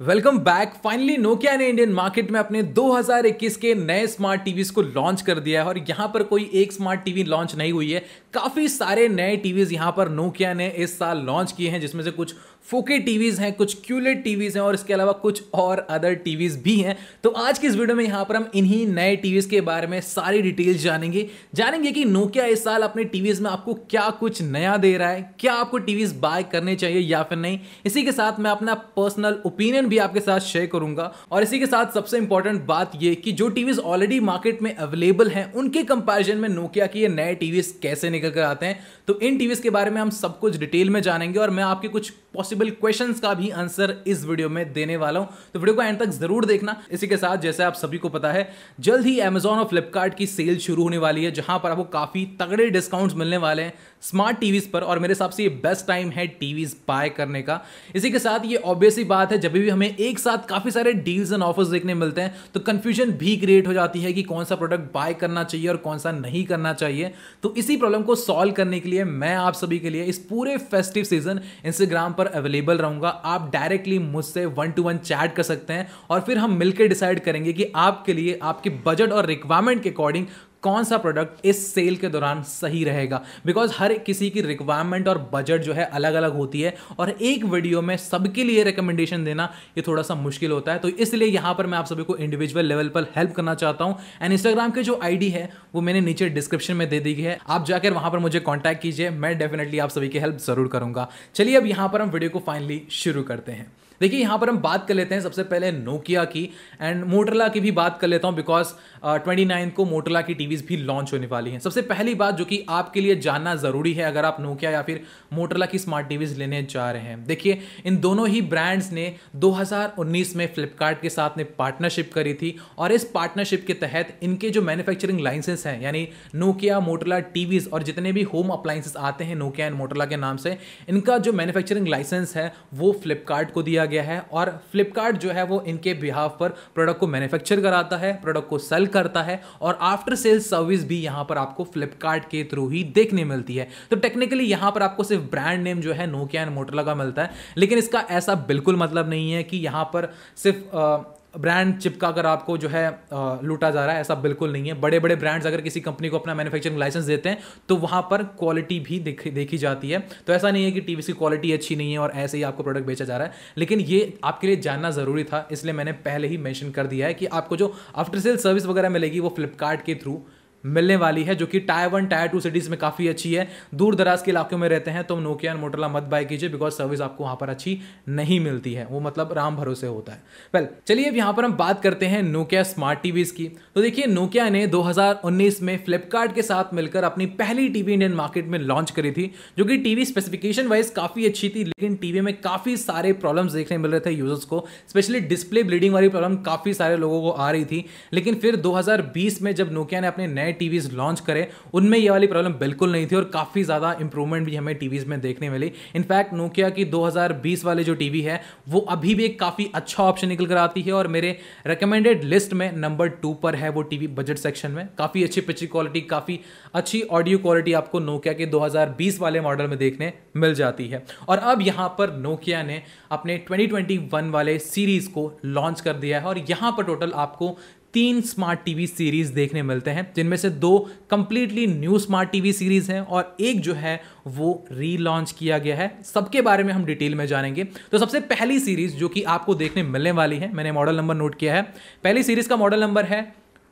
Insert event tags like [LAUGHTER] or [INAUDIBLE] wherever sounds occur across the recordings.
welcome back finally Nokia ने Indian market में अपने 2021 के नए स्मार्ट टीवीज को लॉन्च कर दिया है और यहां पर कोई एक स्मार्ट टीवी लॉन्च नहीं हुई है काफ़ी सारे नए टीवीज यहाँ पर नोकिया ने इस साल लॉन्च किए हैं जिसमें से कुछ फोके टीवीज़ हैं कुछ क्यूलेट टीवीज़ हैं और इसके अलावा कुछ और अदर टीवीज़ भी हैं तो आज की इस वीडियो में यहाँ पर हम इन्हीं नए टीवीज़ के बारे में सारी डिटेल्स जानेंगे जानेंगे कि नोकिया इस साल अपने टीवीज़ में आपको क्या कुछ नया दे रहा है क्या आपको टीवीज़ बाय करने चाहिए या फिर नहीं इसी के साथ मैं अपना पर्सनल ओपिनियन भी आपके साथ शेयर करूंगा और इसी के साथ सबसे इंपॉर्टेंट बात यह कि जो टीवीज़ ऑलरेडी मार्केट में अवेलेबल हैं उनके कंपेरिजन में नोकिया के ये नए टीवीज़ कैसे निकल कर आते हैं तो इन टीवीज़ के बारे में हम सब कुछ डिटेल में जानेंगे और मैं आपके कुछ पॉसिबल क्वेश्चन का भी आंसर इस वीडियो में देने वाला हूं तो वीडियो को एंड तक जरूर देखना इसी के साथ जैसे आप सभी को पता है जल्द ही अमेजोन और फ्लिपकार्ट की सेल शुरू होने वाली है जहां पर आपको काफी तगड़े डिस्काउंट्स मिलने वाले हैं स्मार्ट टीवीज़ पर और मेरे हिसाब से ये बेस्ट टाइम है टीवीज़ बाय करने का इसी के साथ ये ऑब्वियसली बात है जब भी हमें एक साथ काफ़ी सारे डील्स एंड ऑफर्स देखने मिलते हैं तो कंफ्यूजन भी क्रिएट हो जाती है कि कौन सा प्रोडक्ट बाय करना चाहिए और कौन सा नहीं करना चाहिए तो इसी प्रॉब्लम को सॉल्व करने के लिए मैं आप सभी के लिए इस पूरे फेस्टिव सीजन इंस्टाग्राम पर अवेलेबल रहूंगा आप डायरेक्टली मुझसे वन टू वन चैट कर सकते हैं और फिर हम मिलकर डिसाइड करेंगे कि आपके लिए आपके बजट और रिक्वायरमेंट के अकॉर्डिंग कौन सा प्रोडक्ट इस सेल के दौरान सही रहेगा बिकॉज हर किसी की रिक्वायरमेंट और बजट जो है अलग अलग होती है और एक वीडियो में सबके लिए रिकमेंडेशन देना ये थोड़ा सा मुश्किल होता है तो इसलिए यहां पर मैं आप सभी को इंडिविजुअल लेवल पर हेल्प करना चाहता हूं एंड इंस्टाग्राम की जो आईडी है वो मैंने नीचे डिस्क्रिप्शन में दे दी है आप जाकर वहां पर मुझे कॉन्टैक्ट कीजिए मैं डेफिनेटली आप सभी की हेल्प जरूर करूंगा चलिए अब यहां पर हम वीडियो को फाइनली शुरू करते हैं देखिए यहाँ पर हम बात कर लेते हैं सबसे पहले नोकिया की एंड मोटरला की भी बात कर लेता हूँ बिकॉज ट्वेंटी नाइन को मोटरला की टीवीज भी लॉन्च होने वाली हैं सबसे पहली बात जो कि आपके लिए जानना ज़रूरी है अगर आप नोकिया या फिर मोटरला की स्मार्ट टीवीज लेने जा रहे हैं देखिए इन दोनों ही ब्रांड्स ने 2019 में फ्लिपकार्ट के साथ ने पार्टनरशिप करी थी और इस पार्टनरशिप के तहत इनके जो मैन्युफैक्चरिंग लाइसेंस हैं यानी नोकिया मोटरला टीवीज और जितने भी होम अप्लाइंसेस आते हैं नोकिया एंड मोटरला के नाम से इनका जो मैन्युफैक्चरिंग लाइसेंस है वो फ्लिपकार्ट को दिया किया गया है और फ्लिपकार्ट जो है वो इनके बिहाफ पर प्रोडक्ट को मैन्युफैक्चर कराता है प्रोडक्ट को सेल करता है और आफ्टर सेल्स सर्विस भी यहाँ पर आपको फ्लिपकार्ट के थ्रू ही देखने मिलती है तो टेक्निकली यहाँ पर आपको सिर्फ ब्रांड नेम जो है नोकिया एंड मोटरला का मिलता है लेकिन इसका ऐसा बिल्कुल मतलब नहीं है कि यहाँ पर सिर्फ ब्रांड चिपका कर आपको जो है लूटा जा रहा है ऐसा बिल्कुल नहीं है बड़े बड़े ब्रांड्स अगर किसी कंपनी को अपना मैन्युफैक्चरिंग लाइसेंस देते हैं तो वहाँ पर क्वालिटी भी देखी देखी जाती है तो ऐसा नहीं है कि टीवीएस की क्वालिटी अच्छी नहीं है और ऐसे ही आपको प्रोडक्ट बेचा जा रहा है लेकिन ये आपके लिए जानना ज़रूरी था इसलिए मैंने पहले ही मैंशन कर दिया है कि आपको जो आफ्टर सेल सर्विस वगैरह मिलेगी वो फ्लिपकार्ट के थ्रू मिलने वाली है जो कि tier one tier two cities में काफ़ी अच्छी है दूर दराज के इलाकों में रहते हैं तो नोकिया एंड मोटरला मत बाय कीजिए बिकॉज सर्विस आपको वहां पर अच्छी नहीं मिलती है वो मतलब राम भरोसे होता है वेल well, चलिए अब यहां पर हम बात करते हैं नोकिया स्मार्ट टीवीज़ की तो देखिए नोकिया ने 2019 में फ्लिपकार्ट के साथ मिलकर अपनी पहली टीवी इंडियन मार्केट में लॉन्च करी थी जो कि टीवी स्पेसिफिकेशन वाइज काफ़ी अच्छी थी लेकिन टीवी में काफ़ी सारे प्रॉब्लम्स देखने मिल रहे थे यूजर्स को स्पेशली डिस्प्ले ब्लीडिंग वाली प्रॉब्लम काफ़ी सारे लोगों को आ रही थी लेकिन फिर 2020 में जब नोकिया ने अपने नए टीवीज़ लॉन्च करे उनमें ये वाली प्रॉब्लम बिल्कुल नहीं थी और काफ़ी ज़्यादा इंप्रूवमेंट भी हमें टीवीज़ में देखने मिली इनफैक्ट नोकिया की 2020 वाले जो टीवी है वो अभी भी एक काफ़ी अच्छा ऑप्शन निकल कर आती है और मेरे रिकमेंडेड लिस्ट में नंबर टू पर है वो टीवी बजट सेक्शन में काफ़ी अच्छी पिक्चर क्वालिटी काफ़ी अच्छी ऑडियो क्वालिटी आपको नोकिया के 2020 वाले मॉडल में देखने मिल जाती है और अब यहां पर नोकिया ने अपने 2021 वाले सीरीज़ को लॉन्च कर दिया है और यहां पर टोटल आपको तीन स्मार्ट टीवी सीरीज देखने मिलते हैं जिनमें से दो completely new smart TV series हैं और एक जो है वो रीलॉन्च किया गया है सबके बारे में हम डिटेल में जानेंगे तो सबसे पहली सीरीज जो कि आपको देखने मिलने वाली है मैंने मॉडल नंबर नोट किया है पहली सीरीज का मॉडल नंबर है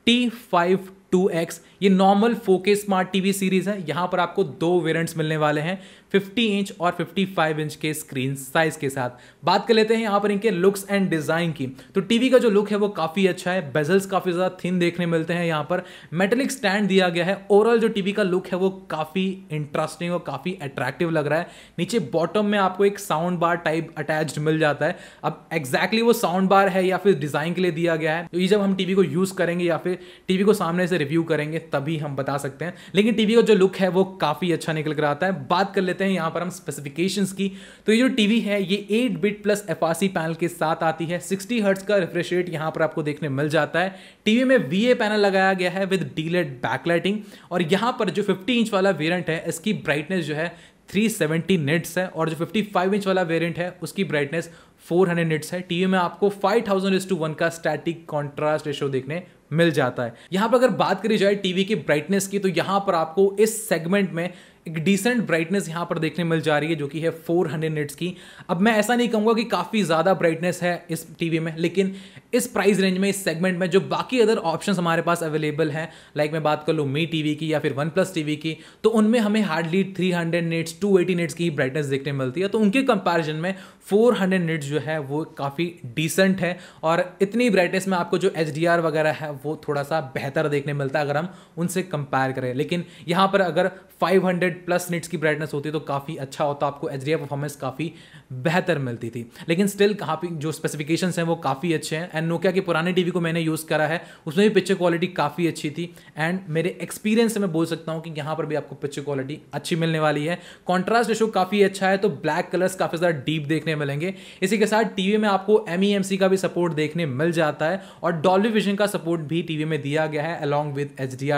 टी फाइव टू एक्स ये नॉर्मल फोके स्मार्ट टीवी सीरीज है यहां पर आपको दो वेरियंट्स मिलने वाले हैं 50 इंच और 55 इंच के स्क्रीन साइज के साथ बात कर लेते हैं यहां पर इनके लुक्स एंड डिजाइन की तो टीवी का जो लुक है वो काफी अच्छा है बेजल्स काफी ज्यादा थिन देखने मिलते हैं यहाँ पर मेटेलिक स्टैंड दिया गया है ओवरऑल जो टीवी का लुक है वो काफी इंटरेस्टिंग और काफी अट्रैक्टिव लग रहा है नीचे बॉटम में आपको एक साउंड बार टाइप अटैच मिल जाता है अब एग्जैक्टली वो साउंड बार है या फिर डिजाइन के लिए दिया गया है तो ये जब हम टीवी को यूज करेंगे या फिर टीवी को सामने से रिव्यू करेंगे तभी हम बता सकते हैं लेकिन टीवी का जो लुक है वो काफ़ी अच्छा निकल कर आता है बात कर लेते हैं यहां पर हम स्पेसिफिकेशंस की तो ये जो टीवी है ये 8 बिट प्लस एफआरसी पैनल के साथ आती है 60 हर्ट्ज का रिफ्रेश रेट यहां पर आपको देखने मिल जाता है टीवी में वीए पैनल लगाया गया है विद डीलेट बैकलाइटिंग और यहां पर जो फिफ्टी इंच वाला वेरियंट है इसकी ब्राइटनेस जो है 370 सेवेंटी निट्स है और जो 55 इंच वाला वेरिएंट है उसकी ब्राइटनेस 400 हंड्रेड निट्स है टीवी में आपको 5000 थाउजेंड टू वन का स्टैटिक कॉन्ट्रास्ट रेशो देखने मिल जाता है यहां पर अगर बात करी जाए टीवी की ब्राइटनेस की तो यहां पर आपको इस सेगमेंट में एक डिसेंट ब्राइटनेस यहाँ पर देखने मिल जा रही है जो कि है 400 हंड्रेड निट्स की अब मैं ऐसा नहीं कहूँगा कि काफ़ी ज़्यादा ब्राइटनेस है इस टीवी में लेकिन इस प्राइस रेंज में इस सेगमेंट में जो बाकी अदर ऑप्शंस हमारे पास अवेलेबल हैं लाइक मैं बात कर लूँ मी टीवी की या फिर वन प्लस टी की तो उनमें हमें hardly three hundred nits to eighty nits की ब्राइटनेस देखने मिलती है तो उनके कंपेरिजन में फोर हंड्रेड निट्स जो है वो काफ़ी डिसेंट है और इतनी ब्राइटनेस में आपको जो एच वगैरह है वो थोड़ा सा बेहतर देखने मिलता है अगर हम उनसे कंपेयर करें लेकिन यहाँ पर अगर five hundred hundred plus nits की ब्राइटनेस होती तो काफ़ी अच्छा होता तो आपको एच परफॉर्मेंस काफ़ी बेहतर मिलती थी लेकिन स्टिल कहाँ पे जो स्पेसिफिकेशन हैं वो काफ़ी अच्छे हैं एंड नोकिया के पुराने टी को मैंने यूज़ करा है उसमें भी पिक्चर क्वालिटी काफ़ी अच्छी थी एंड मेरे एक्सपीरियंस से मैं बोल सकता हूँ कि यहाँ पर भी आपको पिक्चर क्वालिटी अच्छी मिलने वाली है कॉन्ट्रास्ट रेशो काफ़ी अच्छा है तो ब्लैक कलर्स काफ़ी ज़्यादा डीप देखने मिलेंगे इसी के साथ टी में आपको एम e का भी सपोर्ट देखने मिल जाता है और डॉल्वी विजन का सपोर्ट भी टीवी में दिया गया है अलॉन्ग विद एच डी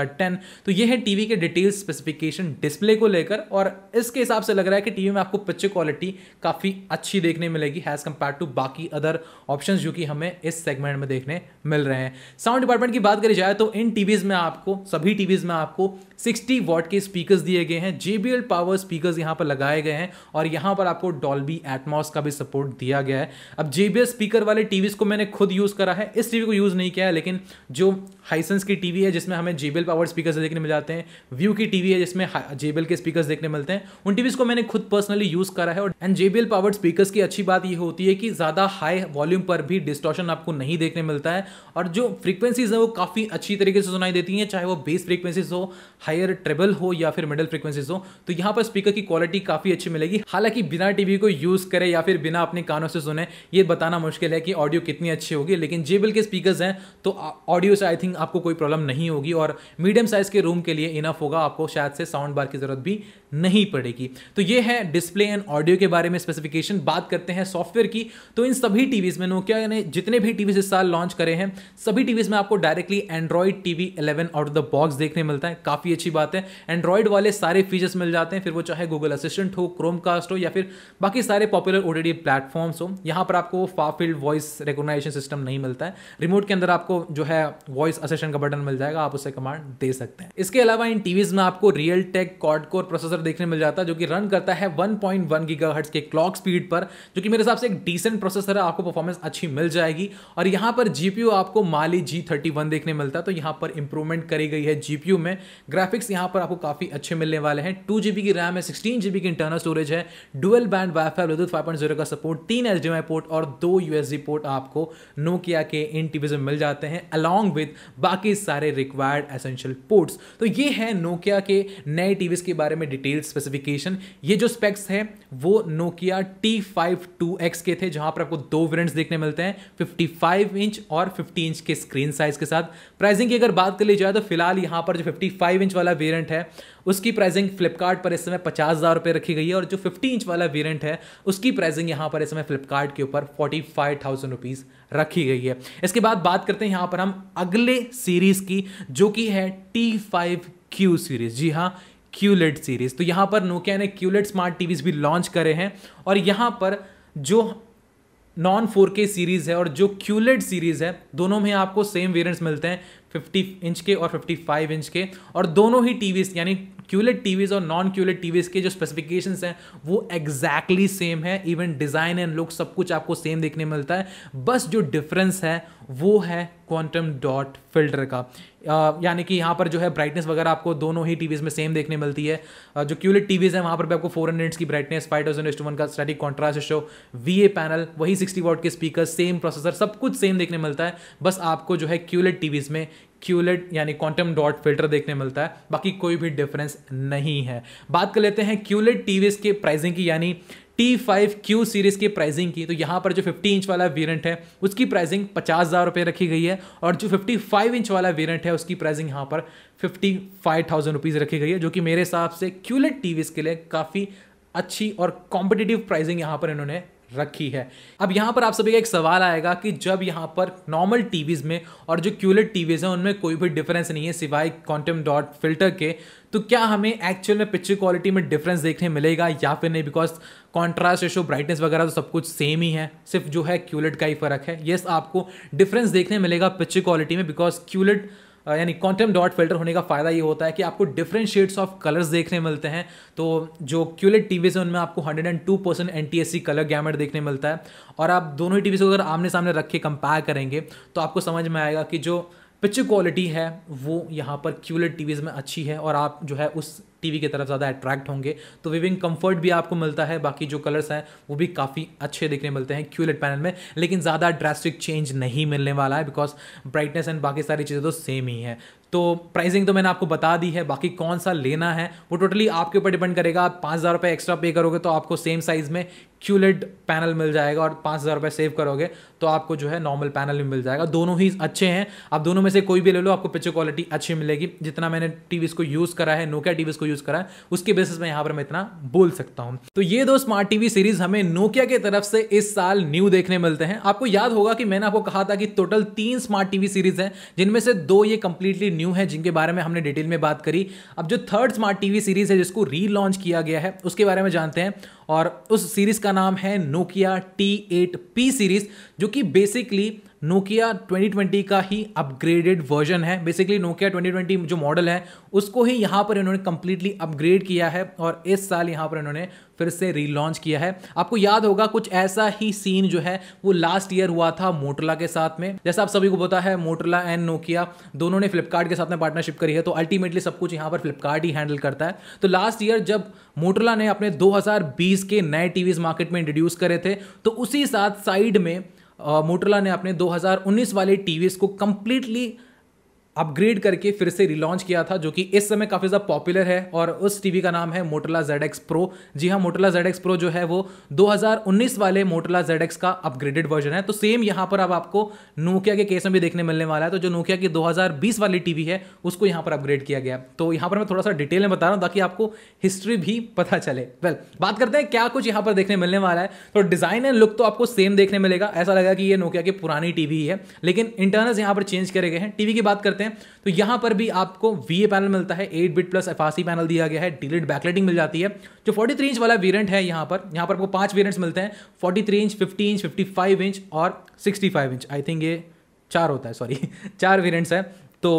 तो ये है टीवी के डिटेल्स स्पेसिफिकेशन डिस्प्ले को को लेकर और इसके हिसाब से लग रहा है कि टीवी में आपको पिक्चर क्वालिटी काफ़ी अच्छी देखने मिलेगी हैज़ कम्पेयर टू बाकी अदर ऑप्शन जो कि हमें इस सेगमेंट में देखने मिल रहे हैं साउंड डिपार्टमेंट की बात करी जाए तो इन टीवीज़ में आपको सभी टीवीज़ में आपको 60 वॉट के स्पीकर्स दिए गए हैं JBL पावर स्पीकर्स यहाँ पर लगाए गए हैं और यहाँ पर आपको डॉल्बी एटमॉस का भी सपोर्ट दिया गया है अब JBL स्पीकर वाले टीवीज़ को मैंने खुद यूज़ करा है इस टीवी को यूज़ नहीं किया है लेकिन जो हाइसेंस की टीवी है जिसमें हमें जेबल पावर स्पीकर्स देखने मिल जाते हैं व्यू की टीवी है जिसमें जेबल के स्पीकर्स देखने मिलते हैं उन टीवीज को मैंने खुद पर्सनली यूज करा है और एंड जेबल पावर स्पीकर्स की अच्छी बात यह होती है कि ज़्यादा हाई वॉल्यूम पर भी डिस्टॉशन आपको नहीं देखने मिलता है और जो फ्रीक्वेंसीज है वो काफ़ी अच्छी तरीके से सुनाई देती हैं चाहे वो बेस फ्रीक्वेंसीज हो हायर ट्रेबल हो या फिर मिडल फ्रीक्वेंसीज हो तो यहाँ पर स्पीकर की क्वालिटी काफ़ी अच्छी मिलेगी हालांकि बिना टीवी को यूज़ करें या फिर बिना अपने कानों से सुने ये बताना मुश्किल है कि ऑडियो कितनी अच्छी होगी लेकिन जेबल के स्पीकर्स हैं तो ऑडियो से आई थिंक आपको कोई प्रॉब्लम नहीं होगी और मीडियम साइज़ के रूम के लिए इनफ होगा आपको शायद से साउंड बार की ज़रूरत भी नहीं पड़ेगी तो ये है डिस्प्ले एंड ऑडियो के बारे में स्पेसिफिकेशन बात करते हैं सॉफ्टवेयर की तो इन सभी टीवीज़ में नोकिया ने जितने भी टीवीज इस साल लॉन्च करे हैं सभी टीवीज़ में आपको directly Android TV eleven out of the box देखने मिलता है काफ़ी अच्छी बात है एंड्रॉइड वाले सारे फीचर्स मिल जाते हैं फिर वो चाहे गूगल असिस्टेंट हो क्रोम हो या फिर बाकी सारे पॉपुलर ओ प्लेटफॉर्म्स हो यहाँ पर आपको फाफील्ड वॉइस रिकोगनाइजेशन सिस्टम नहीं मिलता है रिमोट के अंदर आपको जो है वॉइस असिस्टेंट का बटन मिल जाएगा आप उसे कमांड दे सकते हैं इसके अलावा इन टीवीज़ में आपको Realtek quad core processor processor देखने मिल जाता है जो कि रन करता है 1.1 पॉइंट के क्लॉक स्पीड पर जो कि मेरे हिसाब से एक डिसेंट प्रोसेसर है आपको परफॉर्मेंस अच्छी मिल जाएगी और यहाँ पर जीपीयू आपको माली जी थर्टी देखने मिलता है तो यहाँ पर इंप्रूवमेंट करी गई है जीपीयू में ग्राफिक्स यहाँ पर आपको काफ़ी अच्छे मिलने वाले हैं टू की रैम है सिक्सटीन की इंटरनल स्टोरेज है dual band Wi-Fi Bluetooth five का सपोर्ट तीन एच पोर्ट और दो यू पोर्ट आपको नोकिया के इन टीवी में मिल जाते हैं अलॉन्ग विथ बाकी सारे रिक्वायर्ड एसेंशियल पोर्ट्स तो ये है नोकिया के नए टीवीज के बारे में डिटेल डिटेल स्पेसिफिकेशन ये जो स्पेक्स है वो Nokia T five two X के थे जहां पर आपको दो वेरियंट्स देखने मिलते हैं 55 इंच और 50 इंच के स्क्रीन साइज के साथ प्राइसिंग की अगर बात कर ली जाए तो फिलहाल यहां पर जो 55 इंच वाला वेरियंट है उसकी प्राइसिंग फ्लिपकार्ट पर इस समय पचास हज़ार रुपये रखी गई है और जो 50 इंच वाला वेरियंट है उसकी प्राइसिंग यहां पर इस समय फ्लिपकार्ट के ऊपर फोर्टी फाइव थाउजेंड रुपीज़ रखी गई है इसके बाद बात करते हैं यहां पर हम अगले सीरीज़ की जो कि है टी फाइव क्यू सीरीज़ जी हाँ क्यूलेट सीरीज़ तो यहाँ पर नोकिया ने क्यूलेट स्मार्ट टीवीज़ भी लॉन्च करे हैं और यहाँ पर जो नॉन फोर के सीरीज़ है और जो क्यूलेट सीरीज़ है दोनों में आपको सेम वेरियंट्स मिलते हैं 50 इंच के और 55 इंच के और दोनों ही टीवीज़ यानी क्यूलेट टीवीज़ और नॉन क्यूलेट टीवीज़ के जो स्पेसिफिकेशंस हैं वो एग्जैक्टली exactly सेम है इवन डिज़ाइन एंड लुक सब कुछ आपको सेम देखने मिलता है बस जो डिफरेंस है वो है क्वांटम डॉट फिल्टर का यानी कि यहाँ पर जो है ब्राइटनेस वगैरह आपको दोनों ही टीवीज़ में सेम देखने मिलती है जो क्यूलेट टीवीज़ है वहाँ पर भी आपको फोर हंड्रेड की ब्राइटनेस फाइव थाउजेंड वन का स्टैटिक कॉन्ट्रास्ट शो वी ए पैनल वही सिक्सटी वॉट के स्पीकर सेम प्रोसेसर सब कुछ सेम देखने मिलता है बस आपको जो है क्यूलेट टीवीज़ में क्यूलेट यानी क्वांटम डॉट फिल्टर देखने मिलता है बाकी कोई भी डिफरेंस नहीं है बात कर लेते हैं क्यूलेट टीवीज़ के प्राइसिंग की यानी टी फाइव क्यू सीरीज़ की प्राइसिंग की तो यहाँ पर जो 50 इंच वाला वेरियंट है उसकी प्राइसिंग पचास हज़ार रुपये रखी गई है और जो 55 इंच वाला वेरियंट है उसकी प्राइसिंग यहाँ पर फिफ्टी फाइव थाउजेंड रुपीज़ रखी गई है जो कि मेरे हिसाब से क्यूलेट टीवीज़ के लिए काफ़ी अच्छी और कॉम्पिटिटिव प्राइसिंग यहाँ पर इन्होंने रखी है अब यहाँ पर आप सभी का एक सवाल आएगा कि जब यहाँ पर नॉर्मल टीवीज़ में और जो क्यूलेट टीवीज़ हैं उनमें कोई भी डिफरेंस नहीं है सिवाय क्वांटम डॉट फिल्टर के तो क्या हमें एक्चुअल में पिक्चर क्वालिटी में डिफरेंस देखने मिलेगा या फिर नहीं बिकॉज कॉन्ट्रास्ट रेशो ब्राइटनेस वगैरह तो सब कुछ सेम ही है सिर्फ जो है क्यूलेट का ही फर्क है येस आपको डिफरेंस देखने मिलेगा पिक्चर क्वालिटी में बिकॉज क्यूलेट यानी क्वांटम डॉट फिल्टर होने का फ़ायदा ये होता है कि आपको डिफरेंट शेड्स ऑफ कलर्स देखने मिलते हैं तो जो क्यूलेट टी है उनमें आपको hundred and two percent N T S C colour gamut देखने मिलता है और आप दोनों ही टी को अगर आमने सामने रख के कंपेयर करेंगे तो आपको समझ में आएगा कि जो पिक्चर क्वालिटी है वो यहाँ पर क्यूलेट टीवीज़ में अच्छी है और आप जो है उस टीवी की तरफ ज़्यादा अट्रैक्ट होंगे तो विविंग कंफर्ट भी आपको मिलता है बाकी जो कलर्स हैं वो भी काफ़ी अच्छे देखने मिलते हैं क्यूलेट पैनल में लेकिन ज़्यादा ड्रेस्टिक चेंज नहीं मिलने वाला है बिकॉज ब्राइटनेस एंड बाकी सारी चीज़ें तो सेम ही हैं तो प्राइसिंग तो मैंने आपको बता दी है बाकी कौन सा लेना है वो टोटली आपके ऊपर डिपेंड करेगा आप पाँच हज़ार रुपये एक्स्ट्रा पे करोगे तो आपको सेम साइज़ में क्यूलेट पैनल मिल जाएगा और पाँच हज़ार रुपये सेव करोगे तो आपको जो है नॉर्मल पैनल भी मिल जाएगा दोनों ही अच्छे हैं आप दोनों में से कोई भी ले लो आपको पिक्चर क्वालिटी अच्छी मिलेगी जितना मैंने टीवीज़ को यूज़ करा है नोकिया टीवीज़ को यूज़ करा है उसके बेसिस में यहाँ पर मैं इतना बोल सकता हूँ तो ये दो स्मार्ट टीवी सीरीज़ हमें नोकिया की तरफ से इस साल न्यू देखने मिलते हैं आपको याद होगा कि मैंने आपको कहा था कि टोटल तीन स्मार्ट टीवी सीरीज़ हैं जिनमें से दो ये कंप्लीटली न्यू है जिनके बारे में हमने डिटेल में बात करी अब जो थर्ड स्मार्ट टीवी सीरीज़ है जिसको लॉन्च किया गया है उसके बारे में जानते हैं और उस सीरीज़ का नाम है Nokia T eight P series जो कि बेसिकली नोकिया 2020 का ही अपग्रेडेड वर्जन है बेसिकली नोकिया 2020 जो मॉडल है उसको ही यहाँ पर इन्होंने कम्प्लीटली अपग्रेड किया है और इस साल यहाँ पर इन्होंने फिर से रीलॉन्च किया है आपको याद होगा कुछ ऐसा ही सीन जो है वो लास्ट ईयर हुआ था मोटरला के साथ में जैसा आप सभी को पता है मोटरला एंड नोकिया दोनों ने फ्लिपकार्ट के साथ में पार्टनरशिप करी है तो अल्टीमेटली सब कुछ यहाँ पर फ्लिपकार्ट ही हैंडल करता है तो लास्ट ईयर जब मोटरला ने अपने 2020 के नए टीवीज मार्केट में इंट्रोड्यूस करे थे तो उसी साथ साइड में मोटरला ने अपने 2019 वाले टी को कम्प्लीटली अपग्रेड करके फिर से रिलॉन्च किया था जो कि इस समय काफ़ी ज़्यादा पॉपुलर है और उस टीवी का नाम है मोटला जेड एक्स प्रो जी हाँ मोटोला जेड एक्स प्रो जो है वो 2019 वाले मोटला जेड एक्स का अपग्रेडेड वर्जन है तो सेम यहाँ पर अब आपको नोकिया के केस में भी देखने मिलने वाला है तो जो नोकिया की 2020 वाली टीवी है उसको यहाँ पर अपग्रेड किया गया तो यहाँ पर मैं थोड़ा सा डिटेल में बता रहा हूँ ताकि आपको हिस्ट्री भी पता चले वेल बात करते हैं क्या कुछ यहाँ पर देखने मिलने वाला है तो डिज़ाइन एंड लुक तो आपको सेम देखने मिलेगा ऐसा लगा कि ये नोकिया की पुरानी टीवी है लेकिन इंटरनल्स यहाँ पर चेंज करे गए हैं टीवी की बात करते हैं हैं तो यहां पर भी आपको वी पैनल मिलता है eight bit plus FRC panel दिया गया है डिलीट बैकलाइटिंग मिल जाती है जो फोर्टी थ्री इंच वाला वेरियंट है यहां पर यहां पर आपको पांच वेरियंट्स मिलते हैं forty three inch fifty inch fifty five inch और sixty five inch I think ये चार होता है सॉरी [LAUGHS] चार वेरियंट्स हैं तो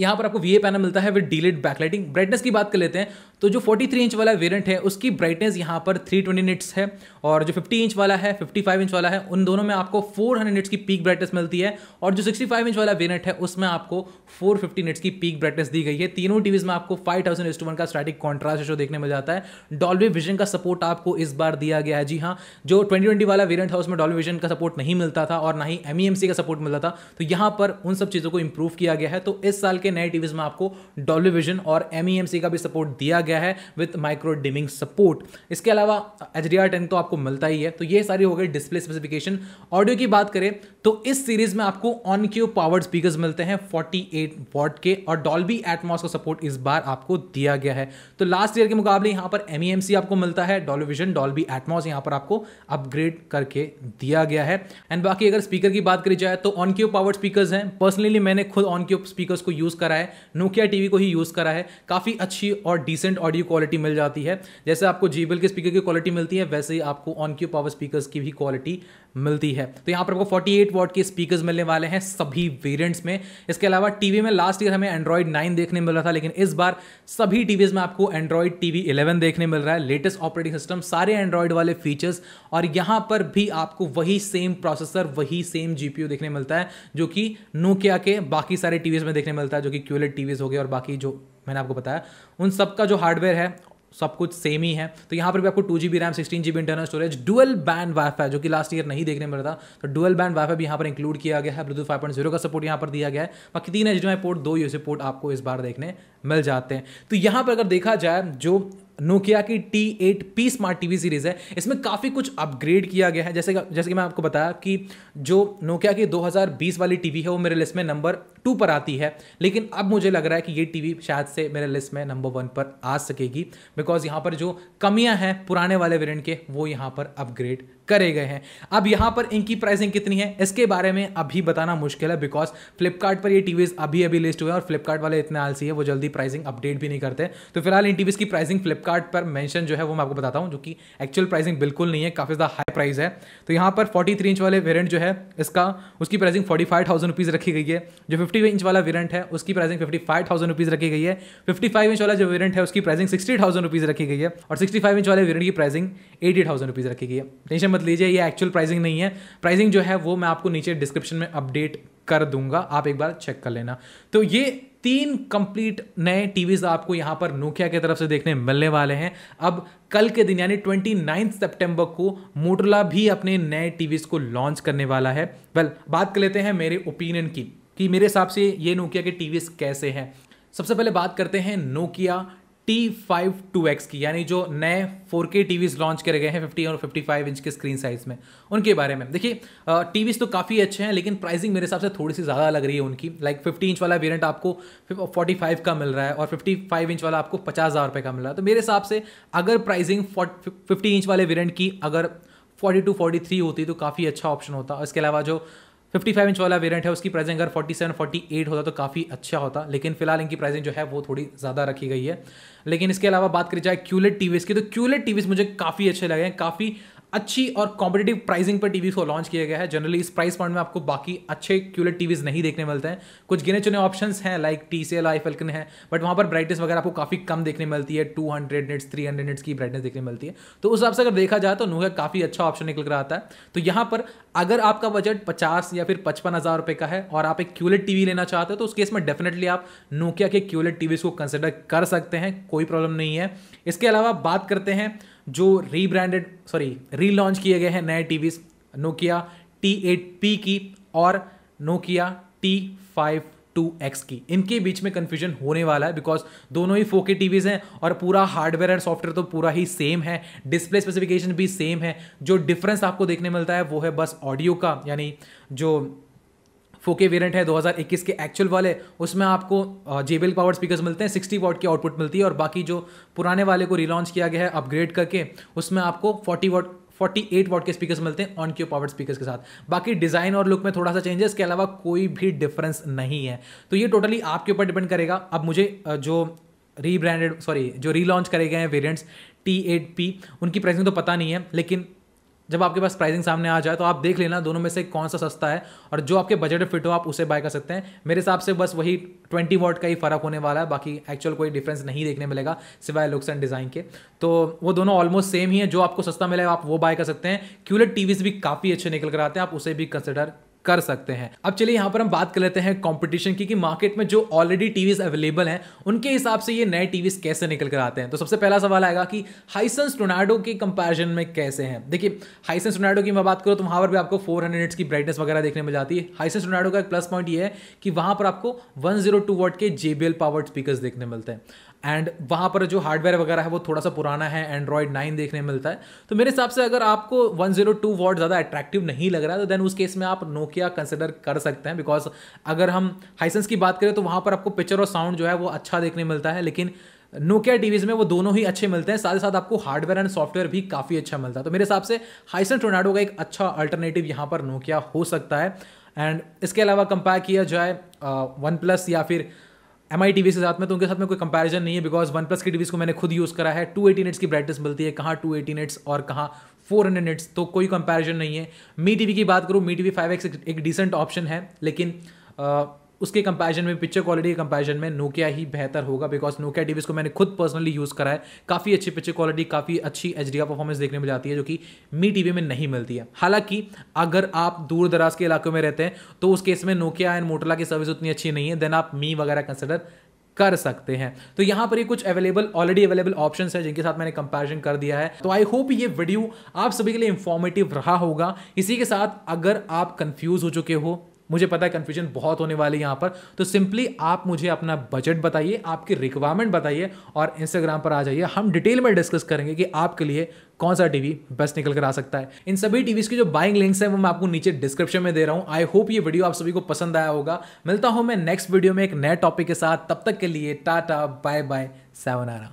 यहां पर आपको वी पैनल मिलता है विद डीलेड बैकलाइटिंग ब्राइटनेस की बात कर लेते हैं तो जो 43 इंच वाला वेरिएंट है उसकी ब्राइटनेस यहाँ पर 320 निट्स है और जो 50 इंच वाला है 55 इंच वाला है उन दोनों में आपको 400 निट्स की पीक ब्राइटनेस मिलती है और जो 65 इंच वाला वेरिएंट है उसमें आपको 450 निट्स की पीक ब्राइटनेस दी गई है तीनों टीवीज में आपको फाइव थाउजेंड का स्ट्रैटिक कॉन्ट्रास्ट जो देखने मिल जाता है डॉल्वी विजन का सपोर्ट आपको इस बार दिया गया है जी हाँ जो ट्वेंटी वाला वेरियंट था उसमें डॉल्वी विजन का सपोर्ट नहीं मिलता था और ना ही एम e का सपोर्ट मिलता था तो यहाँ पर उन सब चीज़ों को इंप्रूव किया गया है तो इस साल के नए टीवीज में आपको डॉल्वी विजन और एम e का भी सपोर्ट दिया गया है विथ माइक्रो डिमिंग सपोर्ट इसके अलावा एच डी आर टेन तो आपको मिलता ही है तो ये सारी हो गई डिस्प्ले स्पेसिफिकेशन ऑडियो की बात करें तो इस सीरीज में आपको ऑन क्यू पावर्ड स्पीकर मिलते हैं फोर्टी एट वॉट के और डॉल्बी एटमॉस का सपोर्ट इस बार आपको दिया गया है तो लास्ट ईयर के मुकाबले यहाँ पर एम ई एम सी आपको मिलता है डॉल्विजन डॉल्बी एटमॉस यहाँ पर आपको अपग्रेड करके दिया गया है एंड बाकी अगर स्पीकर की बात करी जाए तो ऑन क्यू पावर्ड स्पीकर हैं पर्सनली मैंने खुद ऑन क्यू स्पीकर को यूज़ करा है नोकिया टीवी को ही यूज़ करा है काफ़ी अच्छी और डिसेंट डिसेंट ऑडियो क्वालिटी मिल जाती है जैसे आपको जीबल के स्पीकर की क्वालिटी मिलती है वैसे ही आपको ऑन क्यू पावर स्पीकर्स की भी क्वालिटी मिलती है तो यहाँ पर आपको 48 वॉट के स्पीकर्स मिलने वाले हैं सभी वेरियंट्स में इसके अलावा टीवी में लास्ट ईयर हमें एंड्रॉइड नाइन देखने मिल रहा था लेकिन इस बार सभी टीवीज में आपको एंड्रॉइड टीवी इलेवन देखने मिल रहा है लेटेस्ट ऑपरेटिंग सिस्टम सारे एंड्रॉइड वाले फीचर्स और यहाँ पर भी आपको वही सेम प्रोसेसर वही सेम जीपीयू देखने मिलता है जो कि नोकिया के बाकी सारे टीवीज में देखने मिलता है जो कि क्यूलेट टीवीज हो गए और बाकी जो मैंने आपको बताया उन सब का जो हार्डवेयर है सब कुछ सेम ही है तो यहाँ पर भी आपको two G B RAM sixteen G B internal storage dual band Wi-Fi जो कि लास्ट ईयर नहीं देखने मिला था तो डुअल बैंड वाईफाई भी यहाँ पर इंक्लूड किया गया है ब्लूटूथ फाइव पॉइंट जीरो का सपोर्ट यहाँ पर दिया गया है बाकी तीन एच पोर्ट दो सी पोर्ट आपको इस बार देखने मिल जाते हैं तो यहाँ पर अगर देखा जाए जो नोकिया की T eight P smart TV series है इसमें काफ़ी कुछ अपग्रेड किया गया है जैसे जैसे कि मैं आपको बताया कि जो नोकिया की 2020 वाली टीवी है वो मेरे लिस्ट में नंबर टू पर आती है लेकिन अब मुझे लग रहा है कि ये टीवी शायद से मेरे लिस्ट में नंबर वन पर आ सकेगी बिकॉज यहाँ पर जो कमियाँ हैं पुराने वाले वेरियंट के वो यहाँ पर अपग्रेड करे गए हैं अब यहाँ पर इनकी प्राइसिंग कितनी है इसके बारे में अभी बताना मुश्किल है बिकॉज फ्लिपकार्ट पर ये टीवीज अभी अभी लिस्ट हुए और फ्लिपकार्ट वाले इतने आलसी है वो जल्दी प्राइसिंग अपडेट भी नहीं करते तो फिलहाल इन टीवीज की प्राइसिंग फ्लिपकार्ट पर मैंशन जो है वो मैं आपको बताता हूँ जो कि एक्चुअल प्राइसिंग बिल्कुल नहीं है काफी ज़्यादा हाई प्राइस है तो यहाँ पर फोर्टी इंच वाले वेरियंट जो है इसका उसकी प्राइसिंग फोर्टी फाइव रखी गई है जो फिफ्टी फिफ्टी इंच वाला वेरियंट है उसकी pricing fifty five thousand rupees रखी गई है फिफ्टी फाइव इंच वाला जो वेरियंट है उसकी प्राइसिंग सिक्सटी थाउजेंड रुपीज रखी गई है और सिक्सटी फाइव इंच वाले वेरियंट की प्राइसिंग एटी थाउजेंड रुपीज रखी गई है टेंशन मत लीजिए ये एक्चुअल प्राइसिंग नहीं है प्राइसिंग जो है वो मैं आपको नीचे डिस्क्रिप्शन में अपडेट कर दूंगा आप एक बार चेक कर लेना तो ये तीन कंप्लीट नए टीवीज आपको यहां पर नोकिया की तरफ से देखने मिलने वाले हैं अब कल के दिन यानी ट्वेंटी नाइन्थ सितंबर को मोटरला भी अपने नए टीवीज को लॉन्च करने वाला है वेल well, बात कर लेते हैं मेरे ओपिनियन की कि मेरे हिसाब से ये नोकिया के टी कैसे हैं सबसे पहले बात करते हैं Nokia T five two X की यानी जो नए 4K के टीवीज लॉन्च करे गए हैं 50 और 55 इंच के स्क्रीन साइज में उनके बारे में देखिए टीवीज तो काफ़ी अच्छे हैं लेकिन प्राइसिंग मेरे हिसाब से थोड़ी सी ज़्यादा लग रही है उनकी लाइक फिफ्टी 50 इंच वाला वेरिएंट आपको 45 का मिल रहा है और 55 इंच वाला आपको पचास हज़ार रुपये का मिल रहा है तो मेरे हिसाब से अगर प्राइसिंग फिफ्टी इंच वाले वेरियंट की अगर फोर्टी थ्री होती तो काफ़ी अच्छा ऑप्शन होता इसके अलावा जो फिफ्टी फाइव इंच वाला वेरिएंट है उसकी प्राइसिंग अगर फोर्टी सेवन फोर्टी एट होता तो काफ़ी अच्छा होता लेकिन फिलहाल इनकी प्राइसिंग जो है वो थोड़ी ज़्यादा रखी गई है लेकिन इसके अलावा बात करी जाए क्यूलेट टीवीज की तो क्यूलेट टीवीज मुझे काफ़ी अच्छे लगे हैं काफ़ी अच्छी और कॉम्पिटेटिव प्राइसिंग पर टीवी को लॉन्च किया गया है जनरली इस प्राइस पॉइंट में आपको बाकी अच्छे क्यूलेट टीवीज नहीं देखने मिलते हैं कुछ गिने चुने ऑप्शन हैं like T C L I Falcon है बट वहाँ पर ब्राइटनेस वगैरह आपको काफ़ी कम देखने मिलती है two hundred nits three hundred nits की ब्राइटनेस देखने मिलती है तो उस हिसाब से अगर देखा जाए तो नूहा काफ़ी अच्छा ऑप्शन निकल रहा आता है तो यहाँ पर अगर आपका बजट पचास या फिर पचपन हज़ार रुपये का है और आप एक क्यूलेट टीवी लेना चाहते हो तो उस केस में डेफिनेटली आप नोकिया के क्यूलेट टीवीज को कंसिडर कर सकते हैं कोई प्रॉब्लम नहीं है इसके अलावा बात करते हैं जो रीब्रांडेड सॉरी रीलॉन्च किए गए हैं नए T Nokia T eight P की और Nokia T five two X की इनके बीच में कन्फ्यूजन होने वाला है बिकॉज दोनों ही फोके टीवीज हैं और पूरा हार्डवेयर एंड सॉफ्टवेयर तो पूरा ही सेम है डिस्प्ले स्पेसिफिकेशन भी सेम है जो डिफरेंस आपको देखने मिलता है वो है बस ऑडियो का यानी जो फोके वेरियंट है 2021 के एक्चुअल वाले उसमें आपको जेबेल पावर स्पीकर्स मिलते हैं सिक्सटी वॉट की आउटपुट मिलती है और बाकी जो पुराने वाले को रिलॉन्च किया गया है अपग्रेड करके उसमें आपको फोर्टी वॉट 48 वॉट के स्पीकर्स मिलते हैं ऑन क्यू पावर्ड स्पीकर्स के साथ बाकी डिजाइन और लुक में थोड़ा सा चेंजेस के इसके अलावा कोई भी डिफरेंस नहीं है तो ये टोटली आपके ऊपर डिपेंड करेगा अब मुझे जो रीब्रांडेड सॉरी जो रीलॉन्च करे गए हैं वेरियंट्स टी एट पी उनकी प्राइसिंग तो पता नहीं है लेकिन जब आपके पास प्राइसिंग सामने आ जाए तो आप देख लेना दोनों में से कौन सा सस्ता है और जो आपके बजट में फिट हो आप उसे बाय कर सकते हैं मेरे हिसाब से बस वही ट्वेंटी वॉट का ही फर्क होने वाला है बाकी एक्चुअल कोई डिफरेंस नहीं देखने मिलेगा सिवाय लुक्स एंड डिज़ाइन के तो वो दोनों ऑलमोस्ट सेम ही है जो आपको सस्ता मिलेगा आप वो बाय कर सकते हैं क्यूलेट टीवीज भी काफ़ी अच्छे निकल कर आते हैं आप उसे भी कंसिडर कर सकते हैं अब चलिए यहां पर हम बात कर लेते हैं कॉम्पिटिशन की कि मार्केट में जो ऑलरेडी टीवीज अवेलेबल हैं उनके हिसाब से ये नए टीवीज कैसे निकल कर आते हैं तो सबसे पहला सवाल आएगा कि हाइसेंस टोनाडो के कंपेरिजन में कैसे हैं देखिए हाइसेंस टोनाडो की मैं बात करूँ तो वहां पर भी आपको फोर हंड्रेड की ब्राइटनेस वगैरह देखने मिल जाती है हाइसेंस टोनाडो का एक प्लस पॉइंट ये है कि वहां पर आपको वन जीरो टू वर्ट के जेबीएल पावर्ड स्पीकर देखने मिलते हैं एंड वहाँ पर जो हार्डवेयर वगैरह है वो थोड़ा सा पुराना है एंड्रॉयड नाइन देखने मिलता है तो मेरे हिसाब से अगर आपको वन जीरो टू वॉट ज़्यादा अट्रैक्टिव नहीं लग रहा है तो देन उस केस में आप नोकिया कंसिडर कर सकते हैं बिकॉज अगर हम हाइसेंस की बात करें तो वहाँ पर आपको पिक्चर और साउंड जो है वो अच्छा देखने मिलता है लेकिन नोकिया टीवीज में वो दोनों ही अच्छे मिलते हैं साथ ही साथ आपको हार्डवेयर एंड सॉफ्टवेयर भी काफ़ी अच्छा मिलता है तो मेरे हिसाब से हाइसन टोनाडो का एक अच्छा अल्टरनेटिव यहाँ पर नोकिया हो सकता है एंड इसके अलावा कंपेयर किया जाए वन uh, प्लस या फिर एम आई टीवी के साथ में तो उनके साथ में कोई कंपैरिजन नहीं है बिकॉज वन प्लस की टीवीज़ को मैंने खुद यूज़ करा है टू एटी नेट्स की ब्राइटनेस मिलती है कहाँ टू एटी नेट्स और कहाँ फोर हंड्रेड नेट्स तो कोई कंपैरिजन नहीं है मी टीवी की बात करूँ मी टीवी फाइव एक्स एक डिसेंट ऑप्शन है लेकिन उसके कंपैरिजन में पिक्चर क्वालिटी के कंपैरिजन में नोकिया ही बेहतर होगा बिकॉज नोकिया टी को मैंने खुद पर्सनली यूज़ करा है काफ़ी अच्छी पिक्चर क्वालिटी काफ़ी अच्छी एच डी परफॉर्मेंस देखने में जाती है जो कि मी टी में नहीं मिलती है हालांकि अगर आप दूर दराज के इलाकों में रहते हैं तो उस केस में नोकिया एंड मोटरला की सर्विस उतनी अच्छी नहीं है देन आप मी वगैरह कंसिडर कर सकते हैं तो यहाँ पर ये कुछ अवेलेबल ऑलरेडी अवेलेबल ऑप्शंस है जिनके साथ मैंने कंपैरिजन कर दिया है तो आई होप ये वीडियो आप सभी के लिए इंफॉर्मेटिव रहा होगा इसी के साथ अगर आप कंफ्यूज हो चुके हो मुझे पता है कन्फ्यूजन बहुत होने वाली है यहाँ पर तो सिंपली आप मुझे अपना बजट बताइए आपकी रिक्वायरमेंट बताइए और इंस्टाग्राम पर आ जाइए हम डिटेल में डिस्कस करेंगे कि आपके लिए कौन सा टीवी बेस्ट निकल कर आ सकता है इन सभी टीवीज़ की जो बाइंग लिंक्स हैं वो मैं आपको नीचे डिस्क्रिप्शन में दे रहा हूँ आई होप ये वीडियो आप सभी को पसंद आया होगा मिलता हूँ मैं नेक्स्ट वीडियो में एक नए टॉपिक के साथ तब तक के लिए टाटा बाय बाय सेवन सेवनारा